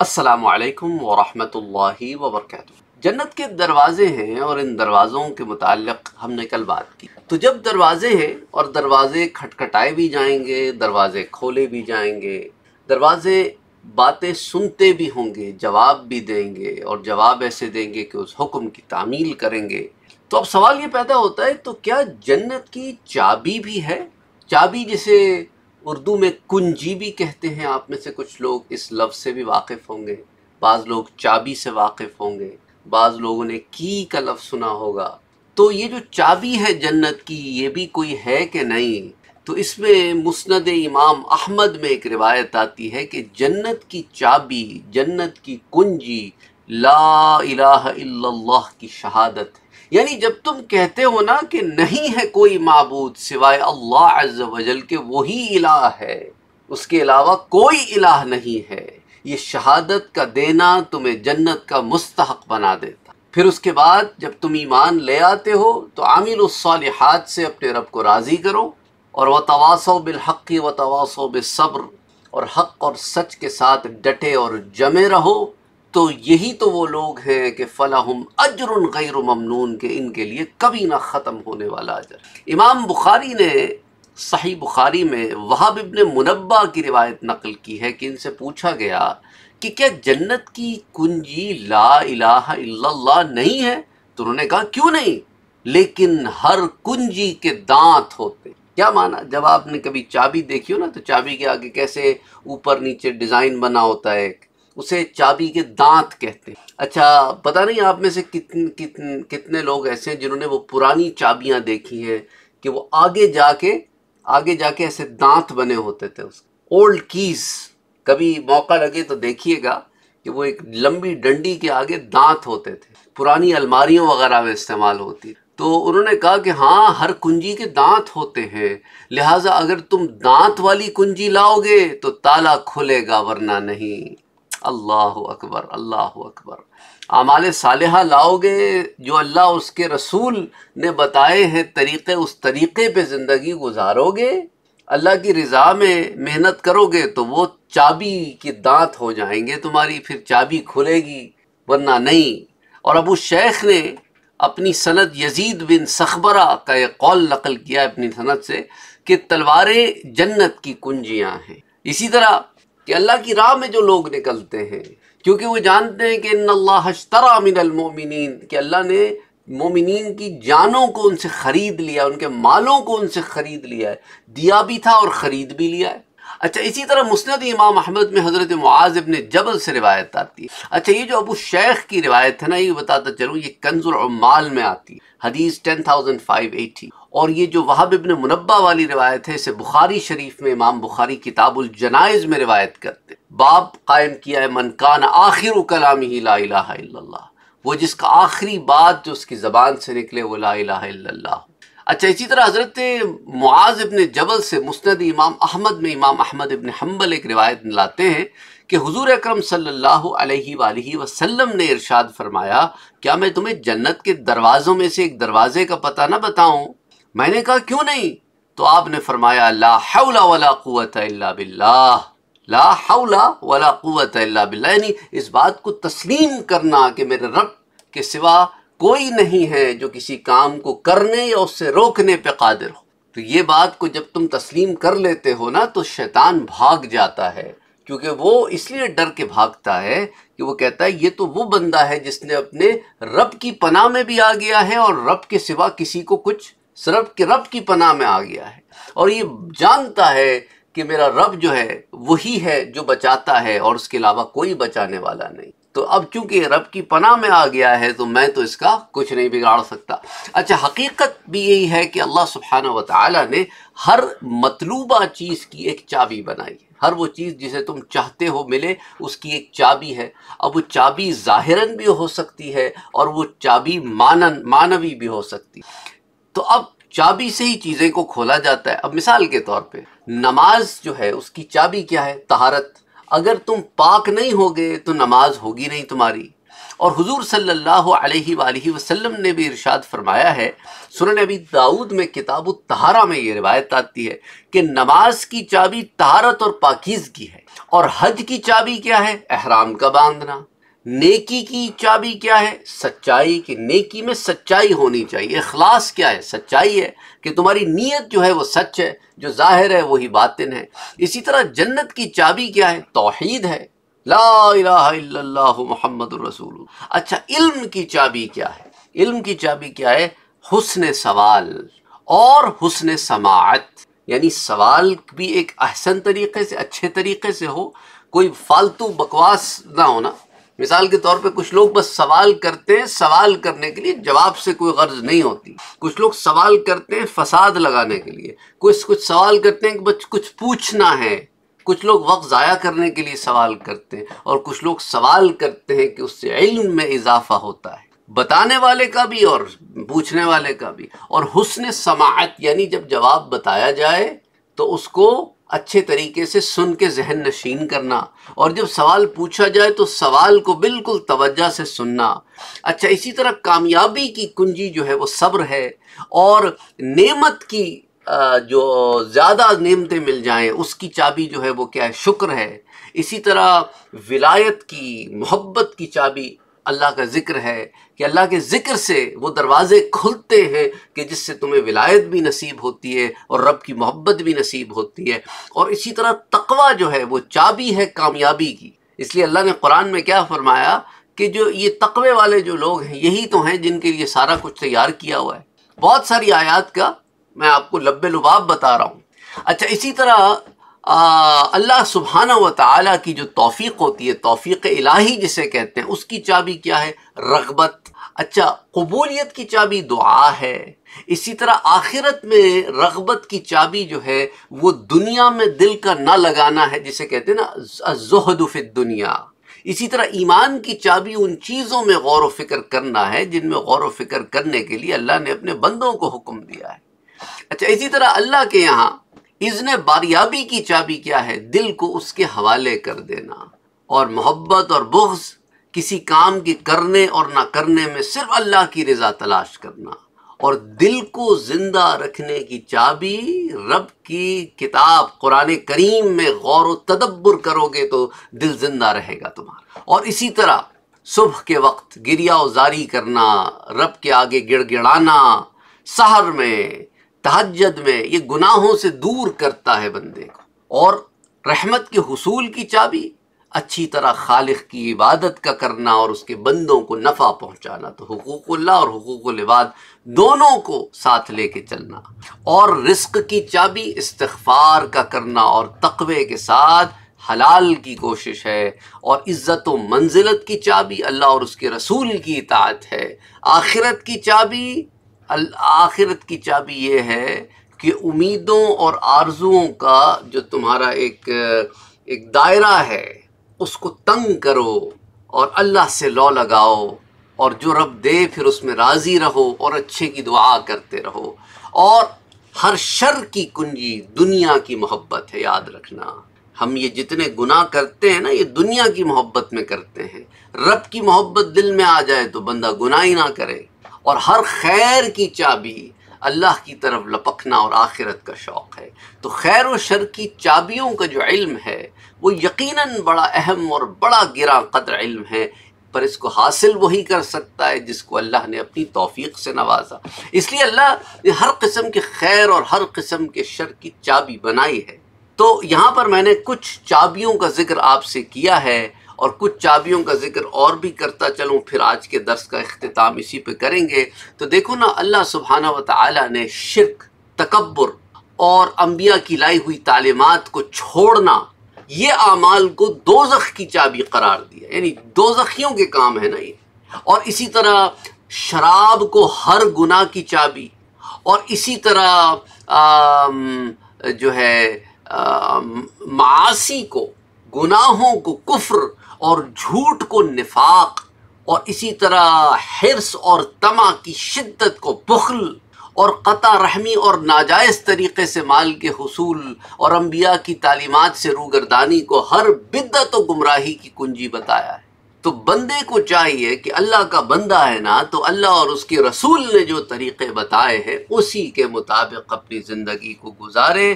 असलकम वरहि वबरक जन्नत के दरवाज़े हैं और इन दरवाज़ों के मतलब हमने कल बात की तो जब दरवाज़े हैं और दरवाज़े खटखटाए भी जाएंगे दरवाज़े खोले भी जाएंगे दरवाज़े बातें सुनते भी होंगे जवाब भी देंगे और जवाब ऐसे देंगे कि उस हुक्म की तामील करेंगे तो अब सवाल ये पैदा होता है तो क्या जन्नत की चाबी भी है चाबी जिसे उर्दू में कुंजी भी कहते हैं आप में से कुछ लोग इस लफ्ज़ से भी वाकिफ़ होंगे बाज़ लोग चाबी से वाकिफ़ होंगे बाज़ लोगों ने की का लफ्ज़ सुना होगा तो ये जो चाबी है जन्नत की ये भी कोई है कि नहीं तो इसमें मुस्ंद इमाम अहमद में एक रिवायत आती है कि जन्नत की चाबी जन्नत की कुंजी ला इलाह इल्लल्लाह की शहादत है यानी जब तुम कहते हो ना कि नहीं है कोई मबूद सिवाय अल्लाह अज्ज वजल के वही इलाह है उसके अलावा कोई इलाह नहीं है ये शहादत का देना तुम्हें जन्नत का मुस्तक बना देता फिर उसके बाद जब तुम ईमान ले आते हो तो आमिल हाथ से अपने रब को राज़ी करो और व तवासो बिलहक़ व तवासो बेसब्र और हक़ और सच के साथ डटे और जमे रहो तो यही तो वो लोग हैं कि फ़लाहम अजर गैर ममनून के इनके लिए कभी ना ख़त्म होने वाला अजर इमाम बुखारी ने सही बुखारी में वहाब इबन मुनबा की रिवायत नकल की है कि इनसे पूछा गया कि क्या जन्नत की कुंजी ला इलाहा इल्लल्लाह नहीं है तो उन्होंने कहा क्यों नहीं लेकिन हर कुंजी के दांत होते क्या माना जब आपने कभी चाबी देखी हो ना तो चाबी के आगे कैसे ऊपर नीचे डिज़ाइन बना होता है उसे चाबी के दांत कहते हैं अच्छा पता नहीं आप में से कितन, कितन, कितने लोग ऐसे हैं जिन्होंने वो पुरानी चाबियां देखी हैं कि वो आगे जाके आगे जाके ऐसे दांत बने होते थे उस ओल्ड कीज़ कभी मौका लगे तो देखिएगा कि वो एक लंबी डंडी के आगे दांत होते थे पुरानी अलमारियों वगैरह में इस्तेमाल होती तो उन्होंने कहा कि हाँ हर कुंजी के दांत होते हैं लिहाजा अगर तुम दांत वाली कुंजी लाओगे तो ताला खुलेगा वरना नहीं अल्लाह अकबर अल्लाह अकबर आमाल साल लाओगे जो अल्लाह उसके रसूल ने बताए हैं तरीक़े उस तरीक़े पे ज़िंदगी गुजारोगे अल्लाह की रज़ा में मेहनत करोगे तो वो चाबी की दांत हो जाएंगे तुम्हारी फिर चाबी खुलेगी वरना नहीं और अबू शेख ने अपनी सनत यजीद बिन सखबरा का एक कौल नकल किया अपनी सनत से कि तलवारें जन्नत की कुंजियाँ हैं इसी तरह कि अल्लाह की राह में जो लोग निकलते हैं क्योंकि वो जानते हैं कि अल्लाहरा मिनमिन कि अल्लाह ने मोमिन की जानों को उनसे ख़रीद लिया उनके मालों को उनसे ख़रीद लिया है दिया भी था और ख़रीद भी लिया है अच्छा इसी तरह मुस्ंद इमाम अहमद में हज़रत मुआजब ने जबल से रिवायत आती है अच्छा ये जो अबू शेख की रिवायत है ना ये बताता चलूँ ये कंजुल उमाल में आती है हदीस टेन थाउजेंड फाइव एटी और ये जो वहाब इबन मुनबा वाली रिवायत है इसे बुखारी शरीफ में इमाम बुखारी किताबुल जनाइज में रिवायत करते बाप कायम किया है मनकान आखिर कलाम ही ला इला वो जिसका आखिरी बात जो उसकी ज़बान से निकले वो ला इला अच्छा इसी तरह हज़रत मुआज़ इबन जबल से मुस्ंद इमाम अहमद में इमाम अहमद इबन हम्बल एक रिवायत लाते हैं कि हजूर अक्रम सल्लल्लाहु अलैहि ने इरशाद फरमाया क्या मैं तुम्हें जन्नत के दरवाज़ों में से एक दरवाज़े का पता ना बताऊँ मैंने कहा क्यों नहीं तो आपने फरमाया ला हौला वला कुत बिल्लाह ला हौला वला कुत बिल्लाह यानी इस बात को तस्लीम करना कि मेरे रब के सिवा कोई नहीं है जो किसी काम को करने या उससे रोकने पे कादिर हो तो ये बात को जब तुम तस्लीम कर लेते हो ना तो शैतान भाग जाता है क्योंकि वो इसलिए डर के भागता है कि वो कहता है ये तो वो बंदा है जिसने अपने रब की पनाह में भी आ गया है और रब के सिवा किसी को कुछ रब के रब की पनाह में आ गया है और ये जानता है कि मेरा रब जो है वही है जो बचाता है और उसके अलावा कोई बचाने वाला नहीं तो अब चूंकि रब की पनाह में आ गया है तो मैं तो इसका कुछ नहीं बिगाड़ सकता अच्छा हकीकत भी यही है कि अल्लाह सुबहाना व ने हर मतलूबा चीज़ की एक चाबी बनाई है हर वो चीज़ जिसे तुम चाहते हो मिले उसकी एक चाबी है अब वो चाबी ज़ाहिरन भी हो सकती है और वो चाबी मानन मानवी भी हो सकती है तो अब चाबी से ही चीज़ें को खोला जाता है अब मिसाल के तौर पे नमाज जो है उसकी चाबी क्या है तहारत अगर तुम पाक नहीं होगे तो नमाज होगी नहीं तुम्हारी और हुजूर सल्लल्लाहु अलैहि सल्ला वसल्लम ने भी इरशाद फरमाया है सुन अभी दाऊद में किताब तहारा में ये रिवायत आती है कि नमाज की चाबी तहारत और पाकिज़गी है और हज की चाबी क्या है अहराम का बांधना नेकी की चाबी क्या है सच्चाई कि नेकी में सच्चाई होनी चाहिए अखलास क्या है सच्चाई है कि तुम्हारी नीयत जो है वो सच है जो जाहिर है वही बातिन है इसी तरह जन्नत की चाबी क्या है तोहहीद है ला मोहम्मद रसूल अच्छा इल्म की चाबी क्या है इल्म की चाबी क्या है हुसन सवाल और हुसन समात यानी सवाल भी एक अहसन तरीके से अच्छे तरीके से हो कोई फालतू बकवास ना होना मिसाल के तौर पे कुछ लोग बस सवाल करते हैं सवाल करने के लिए जवाब से कोई गर्ज नहीं होती कुछ लोग सवाल करते हैं फसाद लगाने के लिए कुछ कुछ सवाल करते हैं कि बस कुछ पूछना है कुछ लोग वक्त ज़ाया करने के लिए सवाल करते हैं और कुछ लोग सवाल करते हैं कि उससे इल्म में इजाफा होता है बताने वाले का भी और पूछने वाले का भी और हुसन समात यानी जब जवाब बताया जाए तो उसको अच्छे तरीके से सुन के जहन नशीन करना और जब सवाल पूछा जाए तो सवाल को बिल्कुल तवज्जा से सुनना अच्छा इसी तरह कामयाबी की कुंजी जो है वो सब्र है और नेमत की जो ज़्यादा नेमतें मिल जाएं उसकी चाबी जो है वो क्या है शुक्र है इसी तरह विलायत की मोहब्बत की चाबी अल्लाह का ज़िक्र है कि अल्लाह के ज़िक्र से वो दरवाज़े खुलते हैं कि जिससे तुम्हें विलायत भी नसीब होती है और रब की मोहब्बत भी नसीब होती है और इसी तरह तकवा जो है वो चाबी है कामयाबी की इसलिए अल्लाह ने कुरान में क्या फरमाया कि जो ये तकवे वाले जो लोग हैं यही तो हैं जिनके लिए सारा कुछ तैयार किया हुआ है बहुत सारी आयात का मैं आपको लब्बे लुबाब बता रहा हूँ अच्छा इसी तरह अल्लाह सुबहाना व ताली की जो तोफ़ी होती है तोफ़ी इलाही जिसे कहते हैं उसकी चाबी क्या है रगबत अच्छा कबूलियत की चाबी दुआ है इसी तरह आखिरत में रगबत की चाबी जो है वो दुनिया में दिल का ना लगाना है जिसे कहते हैं ना जहदुफित दुनिया इसी तरह ईमान की चाबी उन चीज़ों में गौर व फिक्र करना है जिनमें गौर व फिक्र करने के लिए अल्लाह ने अपने बंदों को हुक्म दिया है अच्छा इसी तरह अल्लाह के यहाँ इसने बारियाबी की चाबी क्या है दिल को उसके हवाले कर देना और मोहब्बत और बुग्स किसी काम की करने और ना करने में सिर्फ अल्लाह की रजा तलाश करना और दिल को जिंदा रखने की चाबी रब की किताब कुरान करीम में गौर व तदब्बर करोगे तो दिल जिंदा रहेगा तुम्हारा और इसी तरह सुबह के वक्त गिरिया उजारी करना रब के आगे गिड़गिड़ाना शहर में तहजद में ये गुनाहों से दूर करता है बंदे को और रहमत के हसूल की चाबी अच्छी तरह खालिख की इबादत का करना और उसके बंदों को नफ़ा पहुंचाना तो हकूक़ल्ला और हकूक़लवाद दोनों को साथ लेके चलना और रिस्क की चाबी इस्तफार का करना और तकवे के साथ हलाल की कोशिश है और इज़्ज़त व मंजिलत की चाबी अल्लाह और उसके रसूल की इतात है आखिरत की चाबी आखिरत की चाबी ये है कि उम्मीदों और आरजुओं का जो तुम्हारा एक एक दायरा है उसको तंग करो और अल्लाह से लौ लगाओ और जो रब दे फिर उसमें राज़ी रहो और अच्छे की दुआ करते रहो और हर शर की कुंजी दुनिया की मोहब्बत है याद रखना हम ये जितने गुनाह करते हैं ना ये दुनिया की मोहब्बत में करते हैं रब की मोहब्बत दिल में आ जाए तो बंदा गुनाह ही ना करे और हर खैर की चाबी अल्लाह की तरफ लपकना और आखिरत का शौक़ है तो खैर व शर की चाबियों का जो इल्म है वो यकीनन बड़ा अहम और बड़ा गिरा कदर इल्म है पर इसको हासिल वही कर सकता है जिसको अल्लाह ने अपनी तोफ़ी से नवाजा इसलिए अल्लाह ने हर किस्म के खैर और हर किस्म के शर की चाबी बनाई है तो यहाँ पर मैंने कुछ चाबियों का जिक्र आपसे किया है और कुछ चाबियों का जिक्र और भी करता चलूँ फिर आज के दर्स का अख्ताम इसी पर करेंगे तो देखो ना अल्लाह सुबहाना व ताली ने शिरक तकबर और अम्बिया की लाई हुई तालीमत को छोड़ना ये आमाल को दोजख की चाबी करार दिया यानी दोजखियों के काम है ना ये और इसी तरह शराब को हर गुना की चाबी और इसी तरह आ, जो है मासी को गुनाहों को कुफ्र और झूठ को निफाक और इसी तरह हिरस और तमा की शिद्दत को बुखल और क़ता रहमी और नाजायज़ तरीक़े से माल के हसूल और अम्बिया की तालीमत से रूगरदानी को हर बिद्दत और गुमराही की कुंजी बताया है तो बंदे को चाहिए कि अल्लाह का बंदा है ना तो अल्लाह और उसके रसूल ने जो तरीक़े बताए हैं उसी के मुताबिक अपनी ज़िंदगी को गुजारे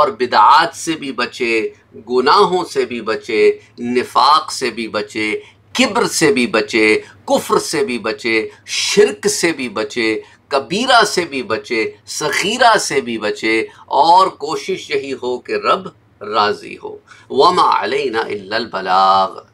और बिदात से भी बचे गुनाहों से भी बचे निफाक से भी बचे किब्र से भी बचे कुफ्र से भी बचे शिरक से भी बचे कबीरा से भी बचे सखीरा से भी बचे और कोशिश यही हो कि रब राज़ी हो वमा अलैना इल्लल बलाग